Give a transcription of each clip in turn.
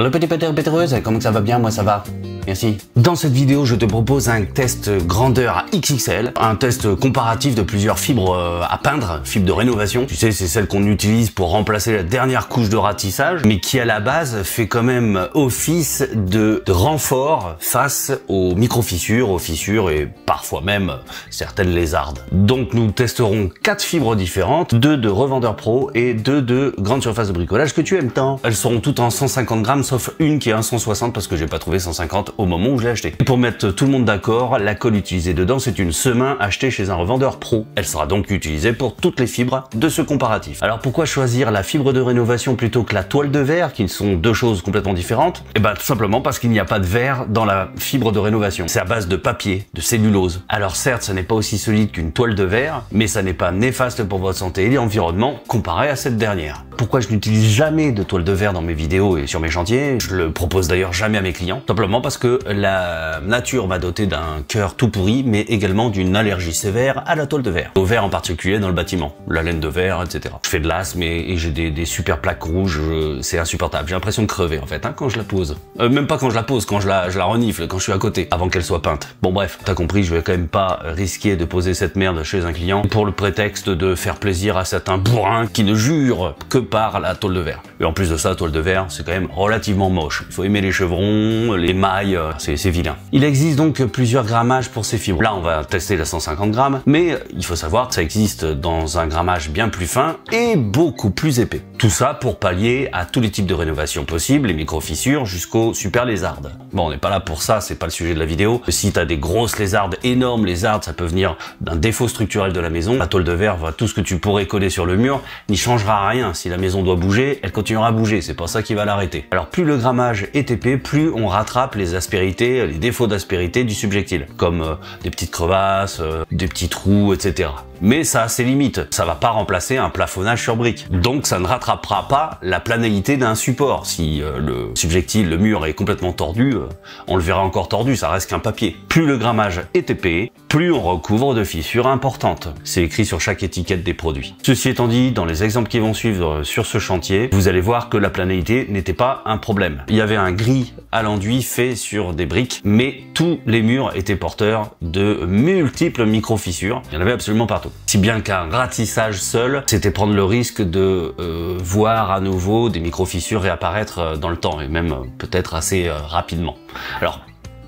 Le petit Peter Pétreuse, comment ça va bien Moi ça va. Merci. Dans cette vidéo, je te propose un test grandeur XXL, un test comparatif de plusieurs fibres euh, à peindre, fibres de rénovation. Tu sais, c'est celle qu'on utilise pour remplacer la dernière couche de ratissage, mais qui à la base fait quand même office de, renfort face aux micro-fissures, aux fissures et parfois même certaines lézardes. Donc nous testerons quatre fibres différentes, deux de revendeur pro et deux de grande surface de bricolage que tu aimes tant. Elles seront toutes en 150 grammes sauf une qui est 160 parce que j'ai pas trouvé 150 au moment où je l'ai acheté. pour mettre tout le monde d'accord, la colle utilisée dedans, c'est une semain achetée chez un revendeur pro. Elle sera donc utilisée pour toutes les fibres de ce comparatif. Alors pourquoi choisir la fibre de rénovation plutôt que la toile de verre, qui sont deux choses complètement différentes Et eh ben tout simplement parce qu'il n'y a pas de verre dans la fibre de rénovation. C'est à base de papier, de cellulose. Alors certes, ce n'est pas aussi solide qu'une toile de verre, mais ça n'est pas néfaste pour votre santé et l'environnement comparé à cette dernière pourquoi je n'utilise jamais de toile de verre dans mes vidéos et sur mes chantiers. Je le propose d'ailleurs jamais à mes clients, simplement parce que la nature m'a doté d'un cœur tout pourri, mais également d'une allergie sévère à la toile de verre. Au verre en particulier dans le bâtiment, la laine de verre, etc. Je fais de l'asthme et, j'ai des, super plaques rouges, euh, c'est insupportable. J'ai l'impression de crever en fait hein, quand je la pose. Euh, même pas quand je la pose, quand je la, je la renifle, quand je suis à côté, avant qu'elle soit peinte. Bon bref, t'as compris, je vais quand même pas risquer de poser cette merde chez un client pour le prétexte de faire plaisir à certains bourrins qui ne jurent que par la tôle de verre. Et en plus de ça, la tôle de verre, c'est quand même relativement moche. Il faut aimer les chevrons, les mailles, euh, c'est vilain. Il existe donc plusieurs grammages pour ces fibres. Là, on va tester la 150 grammes, mais il faut savoir que ça existe dans un grammage bien plus fin et beaucoup plus épais. Tout ça pour pallier à tous les types de rénovations possibles, les micro-fissures jusqu'aux super lézardes. Bon, on n'est pas là pour ça, c'est pas le sujet de la vidéo. Si tu as des grosses lézardes, énormes lézardes, ça peut venir d'un défaut structurel de la maison. La tôle de verre, va tout ce que tu pourrais coller sur le mur, n'y changera rien si la la maison doit bouger, elle continuera à bouger, c'est pas ça qui va l'arrêter. Alors plus le grammage est épais, plus on rattrape les aspérités, euh, les défauts d'aspérité du subjectile, comme euh, des petites crevasses, euh, des petits trous, etc. Mais ça a ses limites, ça va pas remplacer un plafonnage sur brique. Donc ça ne rattrapera pas la planalité d'un support. Si le subjectile, le mur est complètement tordu, on le verra encore tordu, ça reste qu'un papier. Plus le grammage est épais, plus on recouvre de fissures importantes. C'est écrit sur chaque étiquette des produits. Ceci étant dit, dans les exemples qui vont suivre euh, sur ce chantier, vous allez voir que la planéité n'était pas un problème. Il y avait un gris à l'enduit fait sur des briques, mais tous les murs étaient porteurs de multiples micro-fissures. Il y en avait absolument partout. Si bien qu'un ratissage seul, c'était prendre le risque de euh, voir à nouveau des micro-fissures réapparaître euh, dans le temps, et même peut-être assez rapidement. Alors,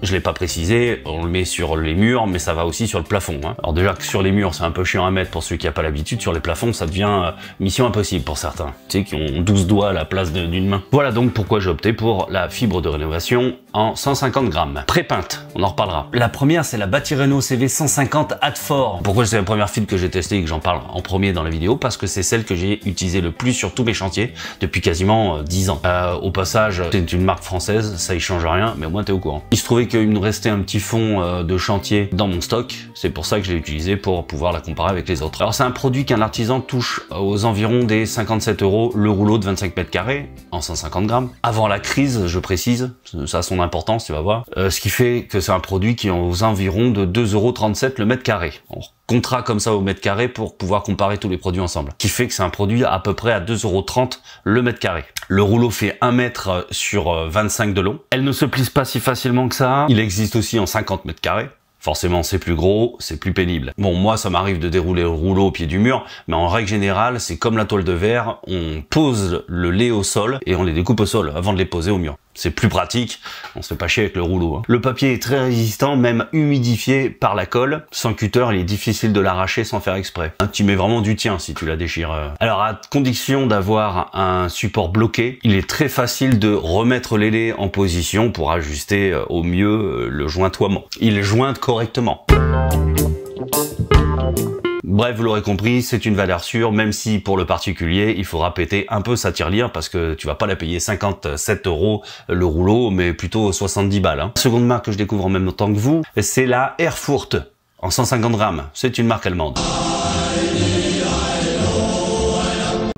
je l'ai pas précisé, on le met sur les murs, mais ça va aussi sur le plafond. Hein. Alors déjà que sur les murs, c'est un peu chiant à mettre pour ceux qui n'ont pas l'habitude, sur les plafonds, ça devient euh, mission impossible pour certains, tu sais, qui ont 12 doigts à la place d'une main. Voilà donc pourquoi j'ai opté pour la fibre de rénovation en 150 grammes. prépeinte on en reparlera. La première, c'est la Renault CV 150 Adfor. Pourquoi c'est la première film que j'ai testé et que j'en parle en premier dans la vidéo Parce que c'est celle que j'ai utilisée le plus sur tous mes chantiers depuis quasiment 10 euh, ans. Euh, au passage, c'est une marque française, ça y change rien, mais au moins es au courant. Il se trouvait qu'il me restait un petit fond euh, de chantier dans mon stock, c'est pour ça que je l'ai utilisé pour pouvoir la comparer avec les autres. Alors c'est un produit qu'un artisan touche aux environs des 57 euros le rouleau de 25 mètres carrés en 150 grammes. Avant la crise, je précise, ça a son important, importance, tu vas voir. Euh, ce qui fait que c'est un produit qui est aux environs de 2,37€ le mètre carré. On contrat comme ça au mètre carré pour pouvoir comparer tous les produits ensemble. Ce Qui fait que c'est un produit à peu près à 2,30€ le mètre carré. Le rouleau fait 1 mètre euh, sur 25 euh, de long. Elle ne se plisse pas si facilement que ça. Il existe aussi en 50 mètres carrés. Forcément, c'est plus gros, c'est plus pénible. Bon, moi, ça m'arrive de dérouler le rouleau au pied du mur, mais en règle générale, c'est comme la toile de verre, on pose le lait au sol et on les découpe au sol avant de les poser au mur. C'est plus pratique, on se fait pas chier avec le rouleau. Hein. Le papier est très résistant, même humidifié par la colle. Sans cutter, il est difficile de l'arracher sans faire exprès. Hein, tu mets vraiment du tien si tu la déchires. Euh. Alors à condition d'avoir un support bloqué, il est très facile de remettre l'ailé en position pour ajuster euh, au mieux euh, le jointoiement. Il jointe correctement. Bref, vous l'aurez compris, c'est une valeur sûre, même si pour le particulier, il faudra péter un peu sa tirelire parce que tu vas pas la payer 57 euros le rouleau, mais plutôt 70 balles. La hein. seconde marque que je découvre en même temps que vous, c'est la Erfurt en 150 grammes. C'est une marque allemande.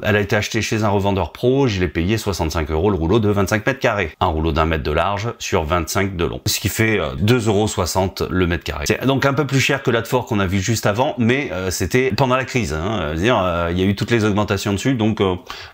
Elle a été achetée chez un revendeur pro, je l'ai payé 65 euros le rouleau de 25 mètres carrés. Un rouleau d'un mètre de large sur 25 de long. Ce qui fait 2,60 euh, euros le mètre carré. C'est donc un peu plus cher que l'adfor qu'on a vu juste avant, mais euh, c'était pendant la crise. Hein. dire euh, il y a eu toutes les augmentations dessus, donc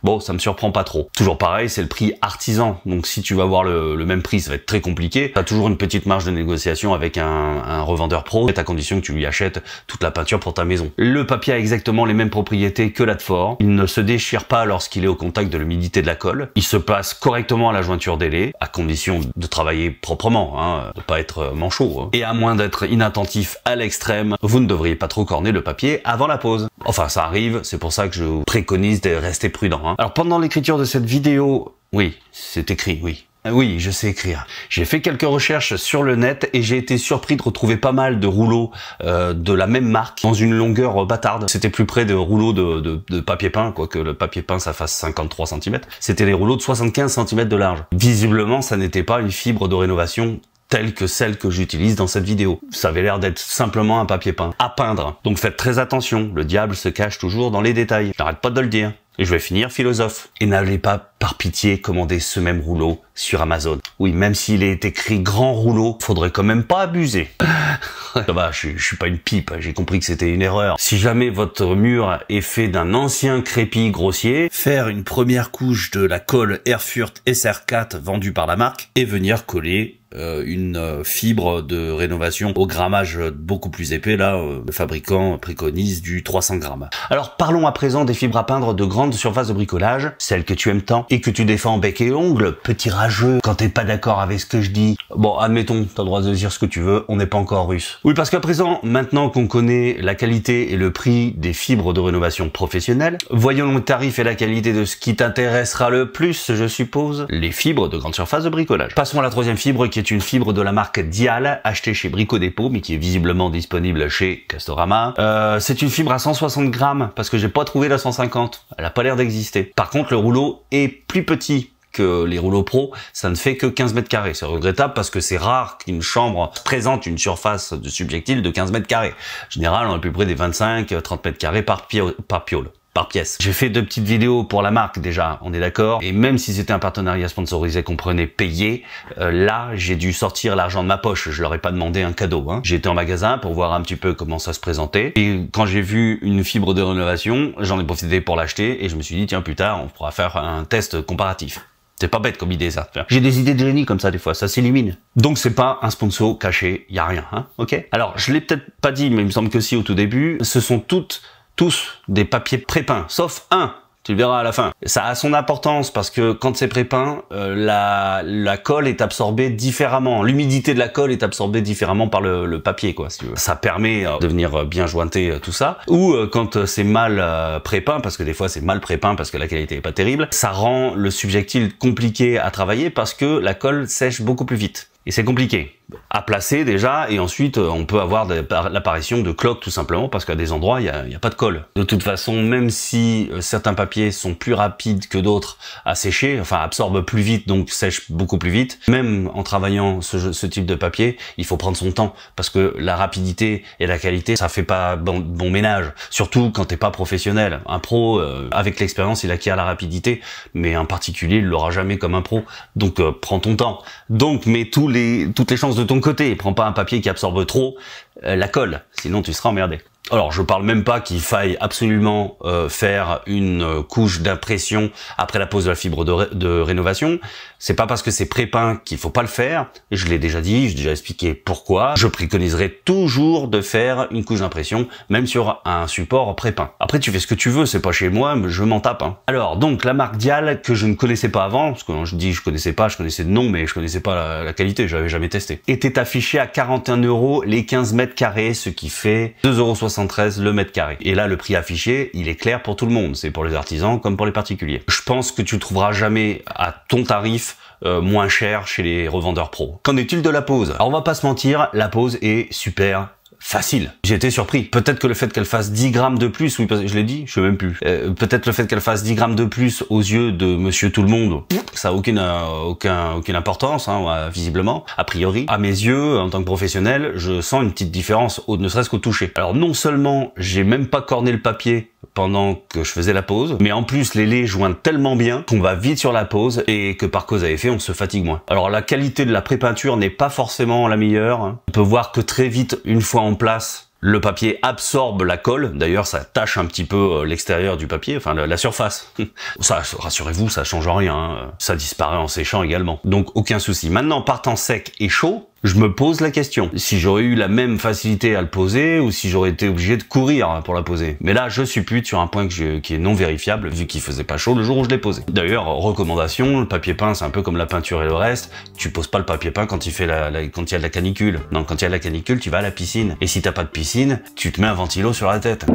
bon, ça me surprend pas trop. Toujours pareil, c'est le prix artisan. Donc si tu vas voir le, même prix, ça va être très compliqué. T'as toujours une petite marge de négociation avec un, revendeur pro, à condition que tu lui achètes toute la peinture pour ta maison. Le papier a exactement les mêmes propriétés que l'adfor. Il ne se dé pas lorsqu'il est au contact de l'humidité de la colle. Il se passe correctement à la jointure d'ailée, à condition de travailler proprement, hein, de ne pas être manchot. Hein. Et à moins d'être inattentif à l'extrême, vous ne devriez pas trop corner le papier avant la pause. Enfin, ça arrive, c'est pour ça que je vous préconise de rester prudent. Hein. Alors pendant l'écriture de cette vidéo, oui, c'est écrit, oui. Ah oui, je sais écrire. J'ai fait quelques recherches sur le net et j'ai été surpris de retrouver pas mal de rouleaux euh, de la même marque dans une longueur euh, bâtarde. C'était plus près de rouleaux de, de papier peint, quoique le papier peint ça fasse 53 cm. C'était les rouleaux de 75 cm de large. Visiblement, ça n'était pas une fibre de rénovation telle que celle que j'utilise dans cette vidéo. Ça avait l'air d'être simplement un papier peint à peindre. Donc faites très attention, le diable se cache toujours dans les détails. J'arrête pas de le dire et je vais finir philosophe. Et n'allez pas par pitié commander ce même rouleau sur Amazon. Oui, même s'il est écrit grand rouleau, faudrait quand même pas abuser. Ça va, je, suis pas une pipe, j'ai compris que c'était une erreur. Si jamais votre mur est fait d'un ancien crépi grossier, faire une première couche de la colle Airfurt SR4 vendue par la marque et venir coller euh, une euh, fibre de rénovation au grammage beaucoup plus épais. Là, euh, le fabricant préconise du 300 grammes. Alors parlons à présent des fibres à peindre de grandes surface de bricolage, celles que tu aimes tant et que tu défends bec et ongle, petit rageux, quand t'es pas d'accord avec ce que je dis. Bon, admettons, t'as le droit de dire ce que tu veux, on n'est pas encore russe. Oui, parce qu'à présent, maintenant qu'on connaît la qualité et le prix des fibres de rénovation professionnelles, voyons le tarif et la qualité de ce qui t'intéressera le plus, je suppose, les fibres de grande surface de bricolage. Passons à la troisième fibre qui c'est une fibre de la marque Dial, achetée chez Brico Dépôt, mais qui est visiblement disponible chez Castorama. Euh, c'est une fibre à 160 grammes, parce que j'ai pas trouvé la 150. Elle a pas l'air d'exister. Par contre, le rouleau est plus petit que les rouleaux pro, ça ne fait que 15 mètres carrés. C'est regrettable parce que c'est rare qu'une chambre présente une surface de subjectile de 15 mètres carrés. Généralement, général, on a à peu près des 25-30 mètres carrés par, par piole pièce. J'ai fait deux petites vidéos pour la marque déjà, on est d'accord. Et même si c'était un partenariat sponsorisé qu'on prenait payé, euh, là j'ai dû sortir l'argent de ma poche. Je leur ai pas demandé un cadeau. Hein. J'étais en magasin pour voir un petit peu comment ça se présentait. Et quand j'ai vu une fibre de rénovation, j'en ai profité pour l'acheter et je me suis dit tiens plus tard on pourra faire un test comparatif. C'est pas bête comme idée ça. J'ai des idées de génie comme ça des fois, ça s'élimine. Donc c'est pas un sponsor caché, y a rien, hein. ok Alors je l'ai peut-être pas dit, mais il me semble que si au tout début, ce sont toutes tous des papiers prépeints, sauf un. Tu le verras à la fin. Ça a son importance parce que quand c'est prépeint euh, la, la, colle est absorbée différemment. L'humidité de la colle est absorbée différemment par le, papier, quoi, Ça permet euh, de venir euh, bien jointer tout ça. Ou quand c'est mal prépeint parce que des fois c'est mal prépeint parce que la qualité est pas terrible, ça rend le subjectile compliqué à travailler parce que la colle sèche beaucoup plus vite. Et c'est compliqué à placer déjà, et ensuite euh, on peut avoir l'apparition de cloques tout simplement parce qu'à des endroits il n'y a, pas de colle. De toute façon, même si euh, certains papiers sont plus rapides que d'autres à sécher, enfin absorbent plus vite donc sèchent beaucoup plus vite, même en travaillant ce, type de papier, il faut prendre son temps parce que la rapidité et la qualité ça fait pas bon, ménage, surtout quand t'es pas professionnel. Un pro euh, avec l'expérience il acquiert la rapidité, mais un particulier il l'aura jamais comme un pro. Donc prends ton temps. Donc mets tous les, toutes les chances de ton côté prends pas un papier qui absorbe trop euh, la colle, sinon tu seras emmerdé. Alors je parle même pas qu'il faille absolument euh, faire une euh, couche d'impression après la pose de la fibre de rénovation. C'est pas parce que c'est pré-peint qu'il faut pas le faire. Je l'ai déjà dit, j'ai déjà expliqué pourquoi. Je préconiserai toujours de faire une couche d'impression, même sur un support prépin. Après, tu fais ce que tu veux, c'est pas chez moi, je m'en tape. Hein. Alors, donc, la marque Dial, que je ne connaissais pas avant, parce que je dis je connaissais pas, je connaissais le nom, mais je connaissais pas la, la qualité, j'avais jamais testé, était affichée à 41 euros les 15 mètres carrés, ce qui fait 2,73 le mètre carré. Et là, le prix affiché, il est clair pour tout le monde. C'est pour les artisans comme pour les particuliers. Je pense que tu trouveras jamais à ton tarif euh, moins cher chez les revendeurs pro. Qu'en est-il de la pause Alors on va pas se mentir, la pause est super facile. J'ai été surpris. Peut-être que le fait qu'elle fasse 10 grammes de plus, oui, parce que je l'ai dit, je sais même plus. Euh, peut-être le fait qu'elle fasse 10 grammes de plus aux yeux de Monsieur Tout le Monde, ça a aucune euh, aucun aucune importance, hein, visiblement. A priori, à mes yeux, en tant que professionnel, je sens une petite différence, ne serait-ce qu'au toucher. Alors non seulement j'ai même pas corné le papier pendant que je faisais la pause, mais en plus les laits joignent tellement bien qu'on va vite sur la pause et que par cause à effet on se fatigue moins. Alors la qualité de la pré peinture n'est pas forcément la meilleure. Hein. On peut voir que très vite, une fois en place, le papier absorbe la colle, d'ailleurs ça tache un petit peu euh, l'extérieur du papier, enfin la surface. ça, rassurez-vous, ça change rien, hein. ça disparaît en séchant également. Donc aucun souci. Maintenant, partant sec et chaud, je me pose la question. Si j'aurais eu la même facilité à le poser ou si j'aurais été obligé de courir pour la poser. Mais là, je suis plus sur un point qui est non vérifiable vu qu'il faisait pas chaud le jour où je l'ai posé. D'ailleurs, recommandation, le papier peint, c'est un peu comme la peinture et le reste. Tu poses pas le papier peint quand il fait la, quand il y a de la canicule. Non, quand il y a de la canicule, tu vas à la piscine. Et si t'as pas de piscine, tu te mets un ventilo sur la tête.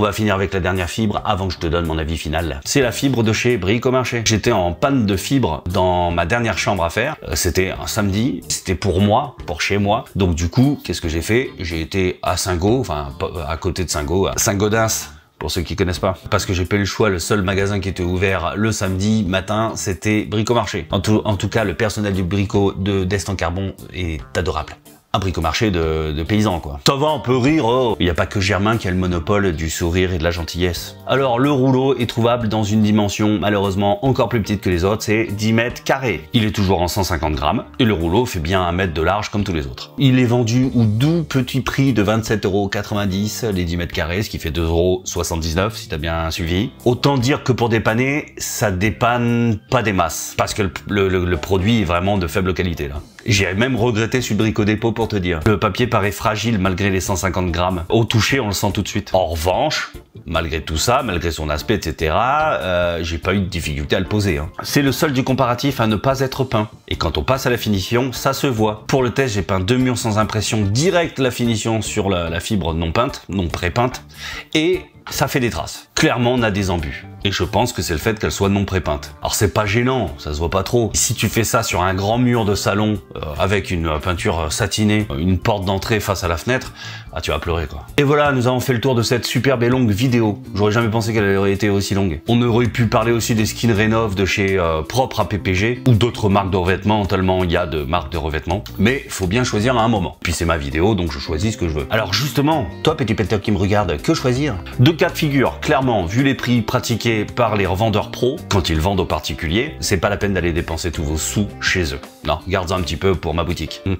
On va finir avec la dernière fibre avant que je te donne mon avis final. C'est la fibre de chez Bricomarché. J'étais en panne de fibre dans ma dernière chambre à faire. Euh, c'était un samedi, c'était pour moi, pour chez moi. Donc du coup, qu'est-ce que j'ai fait J'ai été à saint go enfin à côté de saint go à Saint-Gaudens, pour ceux qui connaissent pas. Parce que j'ai pas le choix, le seul magasin qui était ouvert le samedi matin, c'était Bricomarché. En tout, en tout cas, le personnel du Brico de d'Est en Carbon est adorable un marché de, de paysans, quoi. T'en va, on peut rire, oh. Il n'y a pas que Germain qui a le monopole du sourire et de la gentillesse. Alors, le rouleau est trouvable dans une dimension, malheureusement, encore plus petite que les autres, c'est 10 mètres carrés. Il est toujours en 150 grammes, et le rouleau fait bien un mètre de large comme tous les autres. Il est vendu au doux petit prix de 27,90€ les 10 mètres carrés, ce qui fait 2,79€ si t'as bien suivi. Autant dire que pour dépanner, ça dépanne pas des masses, parce que le produit est vraiment de faible qualité, là. J'ai même regretté sur le pour te dire. Le papier paraît fragile malgré les 150 grammes. Au toucher, on le sent tout de suite. En revanche, malgré tout ça, malgré son aspect, etc., euh, j'ai pas eu de difficulté à le poser. Hein. C'est le seul du comparatif à ne pas être peint. Et quand on passe à la finition, ça se voit. Pour le test, j'ai peint deux murs sans impression direct la finition sur la, fibre non peinte, non prépeinte. Et ça fait des traces. Clairement, on a des embus. Et je pense que c'est le fait qu'elle soit non prépeinte. Alors c'est pas gênant, ça se voit pas trop. Si tu fais ça sur un grand mur de salon euh, avec une euh, peinture euh, satinée, une porte d'entrée face à la fenêtre, ah tu vas pleurer quoi. Et voilà, nous avons fait le tour de cette superbe et longue vidéo. J'aurais jamais pensé qu'elle aurait été aussi longue. On aurait pu parler aussi des skins Rénov de chez Propre à PPG ou d'autres marques de revêtement, tellement il y a de marques de revêtements, Mais faut bien choisir à un moment. Puis c'est ma vidéo, donc je choisis ce que je veux. Alors justement, toi petit Peter qui me regarde, que choisir cas de figure, clairement, vu les prix pratiqués par les revendeurs pros, quand ils vendent aux particuliers, c'est pas la peine d'aller dépenser tous vos sous chez eux. Non, garde un petit peu pour ma boutique. et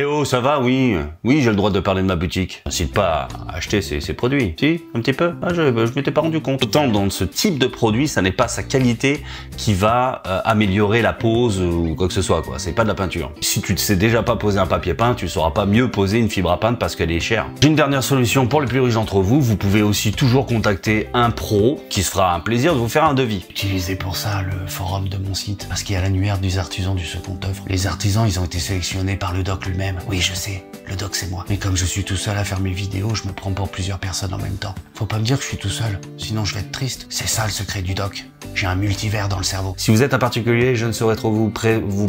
eh oh, ça va, oui. Oui, j'ai le droit de parler de ma boutique. s'il pas à acheter ces, produits. Si, un petit peu. Ah, je, je m'étais pas rendu compte. Autant dans ce type de produit, ça n'est pas sa qualité qui va euh, améliorer la pose ou quoi que ce soit, quoi. C'est pas de la peinture. Si tu ne sais déjà pas poser un papier peint, tu sauras pas mieux poser une fibre à peindre parce qu'elle est chère. Une dernière solution pour les plus riches d'entre vous, vous vous pouvez aussi toujours contacter un pro qui sera fera un plaisir de vous faire un devis. Utilisez pour ça le forum de mon site parce qu'il y a l'annuaire des artisans du second œuvre. Les artisans, ils ont été sélectionnés par le doc lui-même. Oui, je sais. Le doc, c'est moi. Mais comme je suis tout seul à faire mes vidéos, je me prends pour plusieurs personnes en même temps. Faut pas me dire que je suis tout seul, sinon je vais être triste. C'est ça le secret du doc. J'ai un multivers dans le cerveau. Si vous êtes un particulier, je ne saurais trop vous,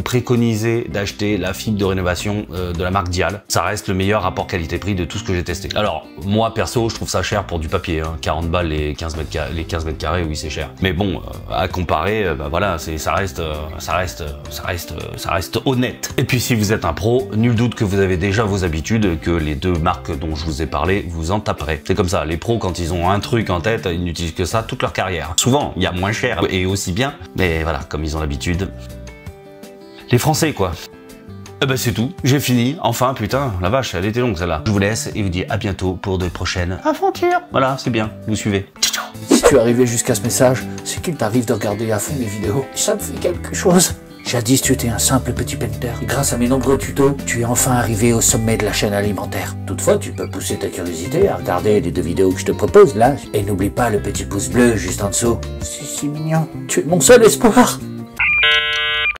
préconiser d'acheter la fibre de rénovation euh, de la marque Dial. Ça reste le meilleur rapport qualité-prix de tout ce que j'ai testé. Alors, moi perso, je trouve ça cher pour du papier. 40 hein. balles les 15 mètres, les 15 mètres carrés, oui, c'est cher. Mais bon, euh, à comparer, euh, bah voilà, ça reste, ça reste, ça reste, ça reste honnête. Et puis si vous êtes un pro, nul doute que vous avez déjà vos que les deux marques dont je vous ai parlé vous en taperez. C'est comme ça, les pros quand ils ont un truc en tête, ils n'utilisent que ça toute leur carrière. Souvent, il y a moins cher et aussi bien, mais voilà, comme ils ont l'habitude. Les Français quoi. Eh ben c'est tout, j'ai fini, enfin putain, la vache, elle était longue celle-là. Je vous laisse et vous dis à bientôt pour de prochaines aventures. Voilà, c'est bien, vous suivez. Si tu es jusqu'à ce message, c'est qu'il t'arrive de regarder à fond mes vidéos. Ça me fait quelque chose. Jadis, tu étais un simple petit painter. grâce à mes nombreux tutos, tu es enfin arrivé au sommet de la chaîne alimentaire. Toutefois, tu peux pousser ta curiosité à regarder les deux vidéos que je te propose là. Et n'oublie pas le petit pouce bleu juste en dessous. C'est si mignon. Tu es mon seul espoir.